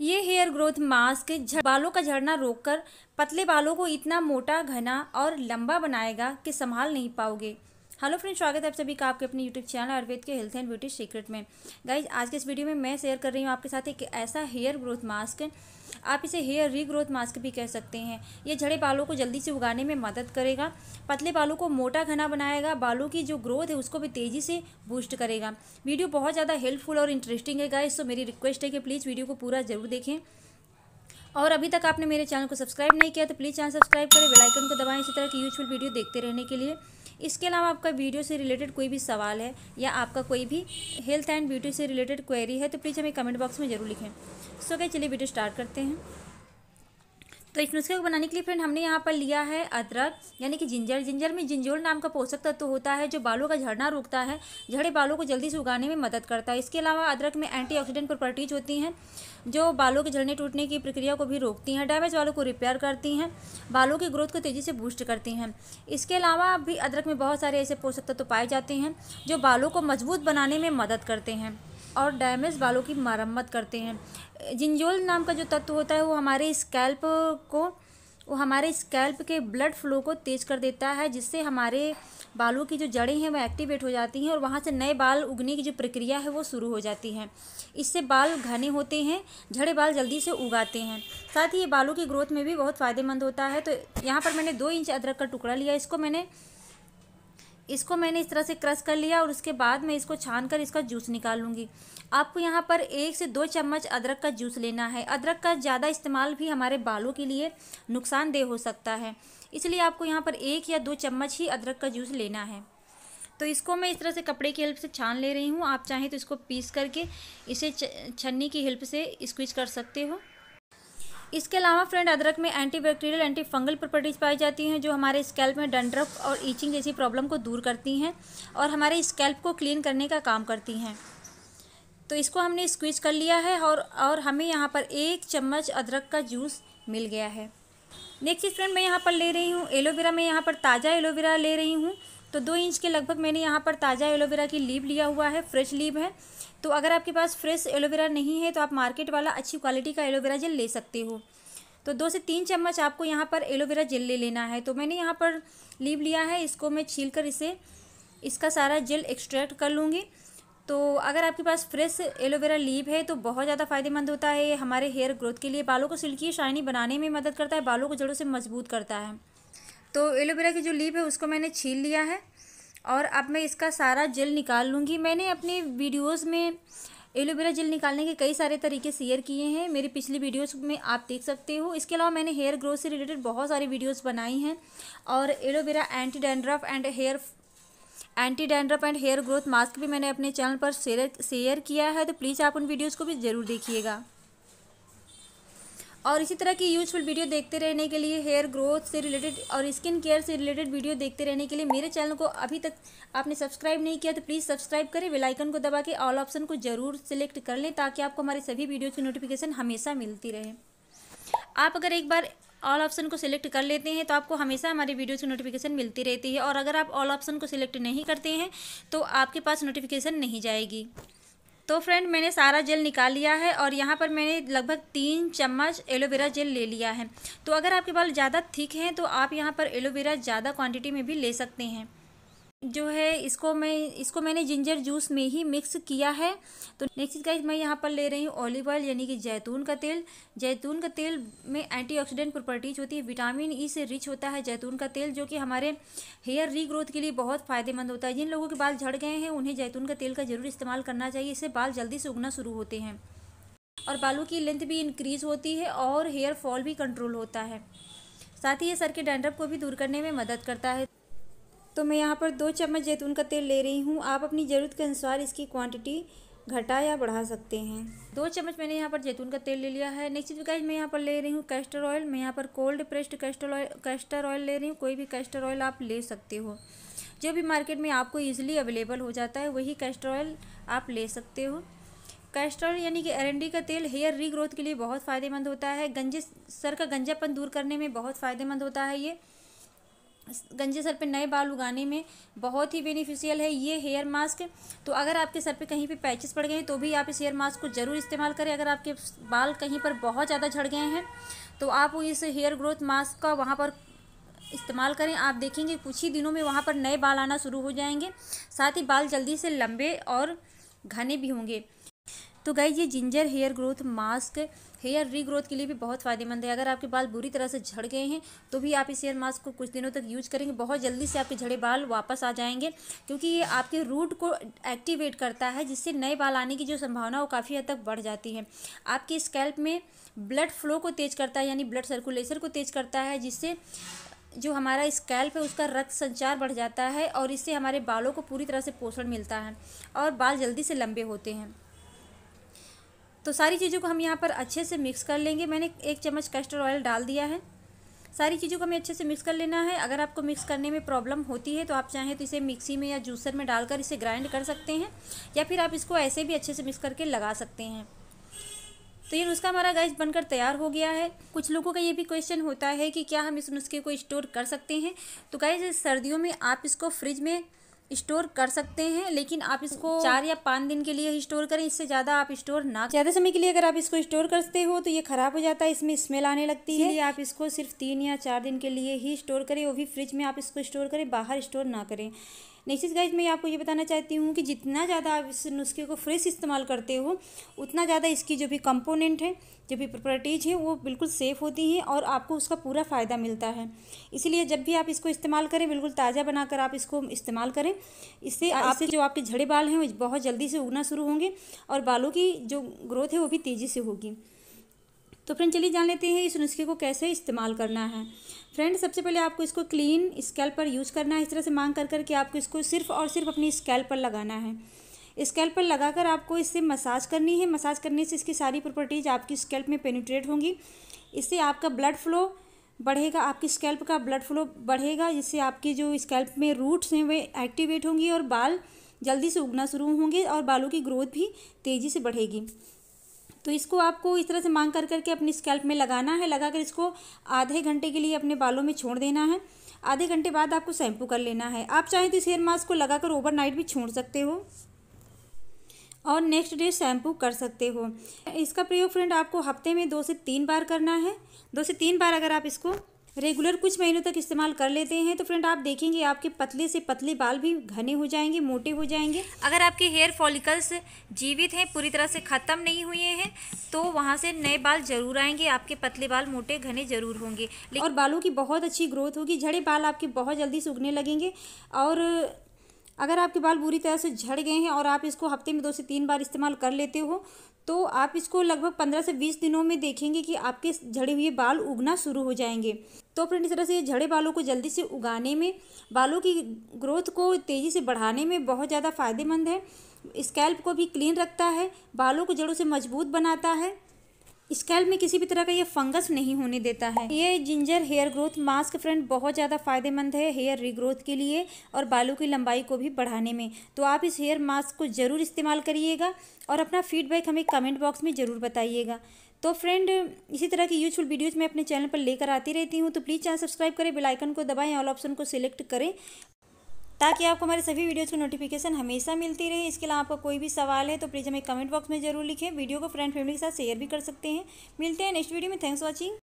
ये hair growth mask बालों का झड़ना रोककर पतले बालों को इतना मोटा घना और लंबा बनाएगा कि संभाल नहीं पाओगे हेलो फ्रेंड स्वागत है आप सभी का आपके अपने यूट्यूब चैनल आयुर्वेद के हेल्थ एंड ब्यूटी सीक्रेट में गाइज आज के इस वीडियो में मैं शेयर कर रही हूँ आपके साथ एक ऐसा हेयर ग्रोथ मास्क आप इसे हेयर रीग्रोथ मास्क भी कह सकते हैं ये झड़े बालों को जल्दी से उगाने में मदद करेगा पतले बालों को मोटा घना बनाएगा बालों की जो ग्रोथ है उसको भी तेज़ी से बूस्ट करेगा वीडियो बहुत ज़्यादा हेल्पफुल और इंटरेस्टिंग है गाइज तो मेरी रिक्वेस्ट है कि प्लीज़ वीडियो को पूरा ज़रूर देखें और अभी तक आपने मेरे चैनल को सब्सक्राइब नहीं किया तो प्लीज़ चैनल सब्सक्राइब करें बेलाइकन को दबाएँ इसी तरह की यूजफुल वीडियो देखते रहने के लिए इसके अलावा आपका वीडियो से रिलेटेड कोई भी सवाल है या आपका कोई भी हेल्थ एंड ब्यूटी से रिलेटेड क्वेरी है तो प्लीज़ हमें कमेंट बॉक्स में ज़रूर लिखें सो so, क्या चलिए वीडियो स्टार्ट करते हैं तो इस नुस्खे को बनाने के लिए फ्रेंड हमने यहाँ पर लिया है अदरक यानी कि जिंजर जिंजर में जिंजोल नाम का पोषक तत्व तो होता है जो बालों का झड़ना रोकता है झड़े बालों को जल्दी सुखाने में मदद करता है इसके अलावा अदरक में एंटीऑक्सीडेंट प्रॉपर्टीज होती हैं जो बालों के झड़ने टूटने की प्रक्रिया को भी रोकती हैं डैमेज बालों को रिपेयर करती हैं बालों की ग्रोथ को तेज़ी से बूस्ट करती हैं इसके अलावा भी अदरक में बहुत सारे ऐसे पोषक तत्व पाए जाते हैं जो बालों को मजबूत बनाने में मदद करते हैं और डैमेज बालों की मरम्मत करते हैं जिंजोल नाम का जो तत्व होता है वो हमारे स्कैल्प को वो हमारे स्कैल्प के ब्लड फ्लो को तेज़ कर देता है जिससे हमारे बालों की जो जड़ें हैं वह एक्टिवेट हो जाती हैं और वहाँ से नए बाल उगने की जो प्रक्रिया है वो शुरू हो जाती है इससे बाल घने होते हैं झड़े बाल जल्दी से उगाते हैं साथ ही ये बालों की ग्रोथ में भी बहुत फ़ायदेमंद होता है तो यहाँ पर मैंने दो इंच अदरक का टुकड़ा लिया इसको मैंने इसको मैंने इस तरह से क्रश कर लिया और उसके बाद मैं इसको छान कर इसका जूस निकाल लूँगी आपको यहाँ पर एक से दो चम्मच अदरक का जूस लेना है अदरक का ज़्यादा इस्तेमाल भी हमारे बालों के लिए नुकसानदेह हो सकता है इसलिए आपको यहाँ पर एक या दो चम्मच ही अदरक का जूस लेना है तो इसको मैं इस तरह से कपड़े की हेल्प से छान ले रही हूँ आप चाहें तो इसको पीस करके इसे छन्नी की हेल्प से स्क्विच कर सकते हो इसके अलावा फ्रेंड अदरक में anti bacterial anti fungal properties पाई जाती हैं जो हमारे स्कैल्प में डंड्रफ और ईचिंग जैसी प्रॉब्लम को दूर करती हैं और हमारे स्कैल्प को क्लीन करने का काम करती हैं तो इसको हमने स्क्वीज कर लिया है और और हमें यहाँ पर एक चम्मच अदरक का जूस मिल गया है नेक्स्ट चीज़ फ्रेंड मैं यहाँ पर ले रही हूँ एलोवेरा मैं यहाँ पर ताज़ा एलोवेरा ले रही हूँ तो दो इंच के लगभग मैंने यहाँ पर ताज़ा एलोवेरा की लीव लिया हुआ है फ्रेश लीव है तो अगर आपके पास फ्रेश एलोवेरा नहीं है तो आप मार्केट वाला अच्छी क्वालिटी का एलोवेरा जेल ले सकते हो तो दो से तीन चम्मच आपको यहाँ पर एलोवेरा जेल ले लेना है तो मैंने यहाँ पर लीव लिया है इसको मैं छील कर इसे इसका सारा जेल एक्सट्रैक्ट कर लूँगी तो अगर आपके पास फ्रेश एलोवेरा लीव है तो बहुत ज़्यादा फायदेमंद होता है हमारे हेयर ग्रोथ के लिए बालों को सिल्की शाइनी बनाने में मदद करता है बालों को जड़ों से मजबूत करता है तो एलोवेरा की जो लीव है उसको मैंने छील लिया है और अब मैं इसका सारा जेल निकाल लूँगी मैंने अपने वीडियोज़ में एलोवेरा जेल निकालने के कई सारे तरीके शेयर किए हैं मेरी पिछली वीडियोस में आप देख सकते हो इसके अलावा मैंने हेयर ग्रोथ से रिलेटेड बहुत सारी वीडियोस बनाई हैं और aloe vera anti dandruff and hair anti dandruff and hair growth mask भी मैंने अपने चैनल पर शेयर शेयर किया है तो प्लीज़ आप उन वीडियोज़ को भी ज़रूर देखिएगा और इसी तरह की यूजफुल वीडियो देखते रहने के लिए हेयर ग्रोथ से रिलेटेड और स्किन केयर से रिलेटेड वीडियो देखते रहने के लिए मेरे चैनल को अभी तक आपने सब्सक्राइब नहीं किया तो प्लीज़ सब्सक्राइब करें वेलाइकन को दबा के ऑल ऑप्शन को ज़रूर सेलेक्ट कर लें ताकि आपको हमारे सभी वीडियो की नोटिफिकेशन हमेशा मिलती रहे आप अगर एक बार ऑल ऑप्शन को सिलेक्ट कर लेते हैं तो आपको हमेशा हमारी वीडियोज़ की नोटिफिकेशन मिलती रहती है और अगर आप ऑल ऑप्शन को सिलेक्ट नहीं करते हैं तो आपके पास नोटिफिकेशन नहीं जाएगी तो फ्रेंड मैंने सारा जेल निकाल लिया है और यहाँ पर मैंने लगभग तीन चम्मच एलोवेरा जेल ले लिया है तो अगर आपके बाल ज़्यादा थिक हैं तो आप यहाँ पर एलोवेरा ज़्यादा क्वांटिटी में भी ले सकते हैं जो है इसको मैं इसको मैंने जिंजर जूस में ही मिक्स किया है तो नेक्स्ट गाइज मैं यहाँ पर ले रही हूँ ऑलिव ऑयल यानी कि जैतून का तेल जैतून का तेल में एंटीऑक्सीडेंट प्रॉपर्टीज होती है विटामिन ई e से रिच होता है जैतून का तेल जो कि हमारे हेयर रीग्रोथ के लिए बहुत फ़ायदेमंद होता है जिन लोगों के बाल झड़ गए हैं उन्हें जैतून का तेल का ज़रूर इस्तेमाल करना चाहिए इससे बाल जल्दी से उगना शुरू होते हैं और बालों की लेंथ भी इंक्रीज़ होती है और हेयर फॉल भी कंट्रोल होता है साथ ही ये सर के डैंड्रफ को भी दूर करने में मदद करता है तो मैं यहाँ पर दो चम्मच जैतून का तेल ले रही हूँ आप अपनी ज़रूरत के अनुसार इसकी क्वांटिटी घटा या बढ़ा सकते हैं दो चम्मच मैंने यहाँ पर जैतून का तेल ले लिया है नेक्स्ट चीज़ मैं यहाँ पर ले रही हूँ कैस्टर ऑयल मैं यहाँ पर cold pressed castor oil castor oil ले रही हूँ कोई भी कैस्टर ऑयल आप ले सकते हो जो भी मार्केट में आपको ईजिली अवेलेबल हो जाता है वही कैस्टर ऑयल आप ले सकते हो कैस्ट्रॉल यानी कि अरंडी का तेल हेयर रीग्रोथ के लिए बहुत फ़ायदेमंद होता है गंजे सर का गंजापन दूर करने में बहुत फ़ायदेमंद होता है ये गंजे सर पे नए बाल उगाने में बहुत ही बेनिफिशियल है ये हेयर मास्क तो अगर आपके सर पे कहीं पे पैचेस पड़ गए हैं तो भी आप इस हेयर मास्क को ज़रूर इस्तेमाल करें अगर आपके बाल कहीं पर बहुत ज़्यादा झड़ गए हैं तो आप इस हेयर ग्रोथ मास्क का वहाँ पर इस्तेमाल करें आप देखेंगे कुछ ही दिनों में वहाँ पर नए बाल आना शुरू हो जाएंगे साथ ही बाल जल्दी से लंबे और घने भी होंगे तो गाइज ये ginger hair growth mask hair regrowth के लिए भी बहुत फ़ायदेमंद है अगर आपके बाल बुरी तरह से झड़ गए हैं तो भी आप इस हेयर मास्क को कुछ दिनों तक यूज करेंगे बहुत जल्दी से आपके झड़े बाल वापस आ जाएंगे क्योंकि ये आपके रूट को एक्टिवेट करता है जिससे नए बाल आने की जो संभावना वो काफ़ी हद तक बढ़ जाती है आपके स्कैल्प में ब्लड फ्लो को तेज़ करता है यानी ब्लड सर्कुलेशन को तेज़ करता है जिससे जो हमारा स्कैल्प है उसका रक्त संचार बढ़ जाता है और इससे हमारे बालों को पूरी तरह से पोषण मिलता है और बाल जल्दी से लंबे होते हैं तो सारी चीज़ों को हम यहाँ पर अच्छे से मिक्स कर लेंगे मैंने एक चम्मच कस्टर्ड ऑयल डाल दिया है सारी चीज़ों को हमें अच्छे से मिक्स कर लेना है अगर आपको मिक्स करने में प्रॉब्लम होती है तो आप चाहें तो इसे मिक्सी में या जूसर में डालकर इसे ग्राइंड कर सकते हैं या फिर आप इसको ऐसे भी अच्छे से मिक्स करके लगा सकते हैं तो ये नुस्खा हमारा गैस बनकर तैयार हो गया है कुछ लोगों का ये भी क्वेश्चन होता है कि क्या हम इस नुस्खे को स्टोर कर सकते हैं तो गैस सर्दियों में आप इसको फ्रिज में स्टोर कर सकते हैं लेकिन आप इसको तो- चार या पाँच दिन के लिए ही स्टोर करें इससे ज़्यादा आप स्टोर ना ज़्यादा समय के लिए अगर आप इसको स्टोर करते हो तो ये ख़राब हो जाता है इसमें स्मेल आने लगती है आप इसको सिर्फ तीन या चार दिन के लिए ही स्टोर करें वो भी फ्रिज में आप इसको स्टोर करें बाहर स्टोर ना करें नेक्स्ट गाइज मैं आपको ये बताना चाहती हूँ कि जितना ज़्यादा आप इस नुस्खे को फ्रेश इस्तेमाल करते हो उतना ज़्यादा इसकी जो भी कंपोनेंट है जो भी प्रॉपर्टीज़ है वो बिल्कुल सेफ़ होती हैं और आपको उसका पूरा फ़ायदा मिलता है इसीलिए जब भी आप इसको इस्तेमाल करें बिल्कुल ताज़ा बनाकर आप इसको इस्तेमाल करें इससे हाँ, आपसे जो आपके झड़े बाल हैं वो बहुत जल्दी से उगना शुरू होंगे और बालों की जो ग्रोथ है वो भी तेज़ी से होगी तो फ्रेंड चलिए जान लेते हैं इस नुस्खे को कैसे इस्तेमाल करना है फ्रेंड सबसे पहले आपको इसको क्लीन स्केल पर यूज़ करना है इस तरह से मांग कर करके आपको इसको सिर्फ और सिर्फ अपनी स्केल पर लगाना है स्केल पर लगाकर आपको इससे मसाज करनी है मसाज करने से इसकी सारी प्रॉपर्टीज़ आपकी स्केल्प में पेनिट्रेट होंगी इससे आपका ब्लड फ्लो बढ़ेगा आपकी स्केल्प का ब्लड फ्लो बढ़ेगा जिससे आपकी जो स्केल्प में रूट्स हैं वे एक्टिवेट होंगी और बाल जल्दी से उगना शुरू होंगे और बालों की ग्रोथ भी तेज़ी से बढ़ेगी तो इसको आपको इस तरह से मांग कर करके अपनी स्कैल्प में लगाना है लगा कर इसको आधे घंटे के लिए अपने बालों में छोड़ देना है आधे घंटे बाद आपको शैम्पू कर लेना है आप चाहें तो इस हेयर मास्क को लगाकर ओवरनाइट भी छोड़ सकते हो और नेक्स्ट डे शैम्पू कर सकते हो इसका प्रयोग फ्रेंड आपको हफ्ते में दो से तीन बार करना है दो से तीन बार अगर आप इसको रेगुलर कुछ महीनों तक इस्तेमाल कर लेते हैं तो फ्रेंड आप देखेंगे आपके पतले से पतले बाल भी घने हो जाएंगे मोटे हो जाएंगे अगर आपके हेयर फॉलिकल्स जीवित हैं पूरी तरह से ख़त्म नहीं हुए हैं तो वहाँ से नए बाल जरूर आएंगे आपके पतले बाल मोटे घने जरूर होंगे और बालों की बहुत अच्छी ग्रोथ होगी झड़े बाल आपके बहुत जल्दी सूखने लगेंगे और अगर आपके बाल बुरी तरह से झड़ गए हैं और आप इसको हफ्ते में दो से तीन बार इस्तेमाल कर लेते हो तो आप इसको लगभग पंद्रह से बीस दिनों में देखेंगे कि आपके झड़े हुए बाल उगना शुरू हो जाएंगे तो फ्रेंड इस तरह से ये झड़े बालों को जल्दी से उगाने में बालों की ग्रोथ को तेज़ी से बढ़ाने में बहुत ज़्यादा फ़ायदेमंद है स्कैल्प को भी क्लीन रखता है बालों को जड़ों से मजबूत बनाता है स्कैल्प में किसी भी तरह का ये फंगस नहीं होने देता है ये ginger hair growth mask friend बहुत ज़्यादा फायदेमंद है हेयर रीग्रोथ के लिए और बालों की लंबाई को भी बढ़ाने में तो आप इस हेयर मास्क को ज़रूर इस्तेमाल करिएगा और अपना फीडबैक हमें कमेंट बॉक्स में ज़रूर बताइएगा तो फ्रेंड इसी तरह की यूजफुल वीडियोज़ मैं अपने चैनल पर लेकर आती रहती हूँ तो प्लीज़ चैनल सब्सक्राइब करें बेलाइकन को दबाएँ ऑल ऑप्शन को सिलेक्ट करें ताकि आपको हमारे सभी वीडियोज़ की नोटिफिकेशन हमेशा मिलती रहे इसके अलावा आपका कोई भी सवाल है तो प्लीज़ हमें कमेंट बॉक्स में जरूर लिखें वीडियो को फ्रेंड फैमिली के साथ शेयर भी कर सकते हैं मिलते हैं नेक्स्ट वीडियो में थैंक्स वॉचिंग